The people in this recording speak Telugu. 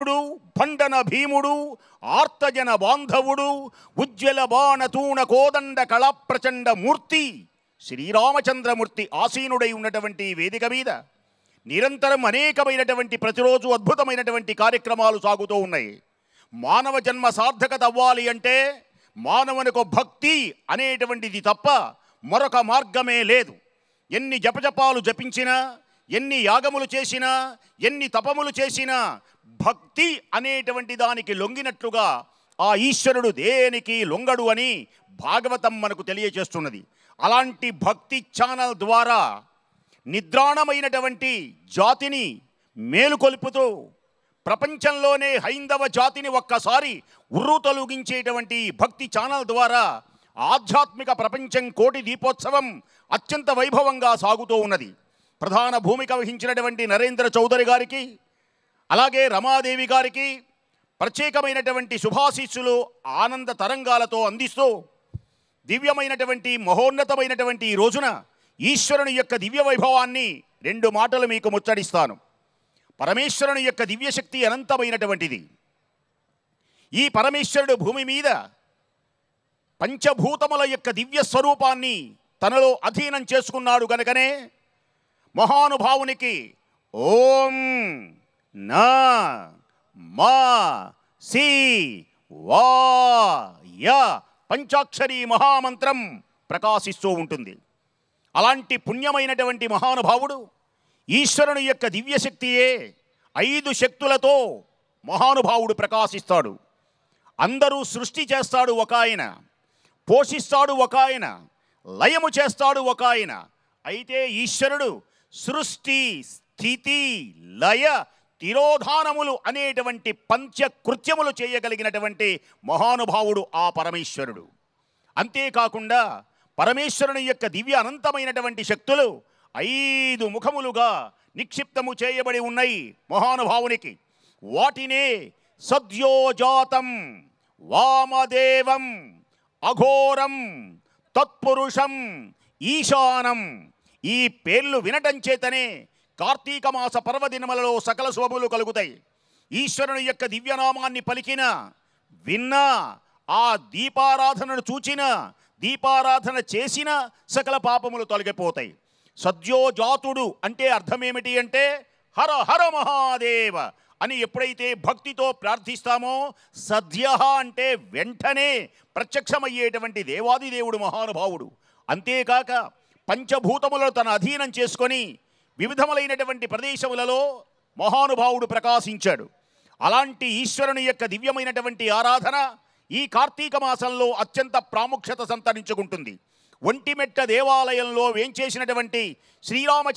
ఇంద్రుడు భండన భీముడు ఆర్తజన బాంధవుడు ఉజ్వల బాణతూణ కోదండ కళాప్రచండ మూర్తి శ్రీరామచంద్రమూర్తి ఆసీనుడై ఉన్నటువంటి వేదిక మీద నిరంతరం అనేకమైనటువంటి ప్రతిరోజు అద్భుతమైనటువంటి కార్యక్రమాలు సాగుతూ ఉన్నాయి మానవ జన్మ సార్థకత అవ్వాలి అంటే మానవునికి భక్తి అనేటువంటిది తప్ప మరొక మార్గమే లేదు ఎన్ని జపజపాలు జపించినా ఎన్ని యాగములు చేసినా ఎన్ని తపములు చేసినా భక్తి అనేటువంటి దానికి లొంగినట్లుగా ఆ ఈశ్వరుడు దేనికి లొంగడు అని భాగవతం మనకు తెలియజేస్తున్నది అలాంటి భక్తి ఛానల్ ద్వారా నిద్రాణమైనటువంటి జాతిని మేలుకొల్పుతూ ప్రపంచంలోనే హైందవ జాతిని ఒక్కసారి ఉర్రు తొలగించేటువంటి భక్తి ఛానల్ ద్వారా ఆధ్యాత్మిక ప్రపంచం కోటి దీపోత్సవం అత్యంత వైభవంగా సాగుతూ ఉన్నది ప్రధాన భూమిక వహించినటువంటి నరేంద్ర చౌదరి గారికి అలాగే రమాదేవి గారికి ప్రత్యేకమైనటువంటి శుభాశీస్సులు ఆనంద తరంగాలతో అందిస్తూ దివ్యమైనటువంటి మహోన్నతమైనటువంటి ఈ రోజున ఈశ్వరుని యొక్క దివ్య వైభవాన్ని రెండు మాటలు మీకు ముచ్చడిస్తాను పరమేశ్వరుని యొక్క దివ్యశక్తి అనంతమైనటువంటిది ఈ పరమేశ్వరుడు భూమి మీద పంచభూతముల యొక్క దివ్య స్వరూపాన్ని తనలో అధీనం చేసుకున్నాడు గనకనే మహానుభావునికి ఓం న మా సి వా య పంచాక్షరి మహామంత్రం ప్రకాశిస్తూ ఉంటుంది అలాంటి పుణ్యమైనటువంటి మహానుభావుడు ఈశ్వరుని యొక్క దివ్యశక్తియే ఐదు శక్తులతో మహానుభావుడు ప్రకాశిస్తాడు అందరూ సృష్టి చేస్తాడు ఒక ఆయన పోషిస్తాడు ఒక ఆయన లయము చేస్తాడు ఒక ఆయన అయితే ఈశ్వరుడు సృష్టి స్థితి లయ తిరోధానములు అనేటువంటి పంచకృత్యములు చేయగలిగినటువంటి మహానుభావుడు ఆ పరమేశ్వరుడు అంతేకాకుండా పరమేశ్వరుని యొక్క దివ్య అనంతమైనటువంటి శక్తులు ఐదు ముఖములుగా నిక్షిప్తము చేయబడి ఉన్నాయి మహానుభావునికి వాటినే సద్యోజాతం వామదేవం అఘోరం తత్పురుషం ఈశానం ఈ పేర్లు వినటం చేతనే కార్తీక మాస పర్వదినములలో సకల శుభములు కలుగుతాయి ఈశ్వరుని యొక్క దివ్యనామాన్ని పలికిన విన్నా ఆ దీపారాధనను చూచిన దీపారాధన చేసిన సకల పాపములు తొలగిపోతాయి సద్యోజాతుడు అంటే అర్థమేమిటి అంటే హర హర మహాదేవ అని ఎప్పుడైతే భక్తితో ప్రార్థిస్తామో సద్య అంటే వెంటనే ప్రత్యక్షమయ్యేటువంటి దేవాది దేవుడు మహానుభావుడు అంతేకాక పంచభూతములను తన అధీనం చేసుకొని వివిధములైనటువంటి ప్రదేశములలో మహానుభావుడు ప్రకాశించాడు అలాంటి ఈశ్వరుని యొక్క దివ్యమైనటువంటి ఆరాధన ఈ కార్తీక మాసంలో అత్యంత ప్రాముఖ్యత సంతరించుకుంటుంది ఒంటిమెట్ట దేవాలయంలో వేంచేసినటువంటి శ్రీరామచ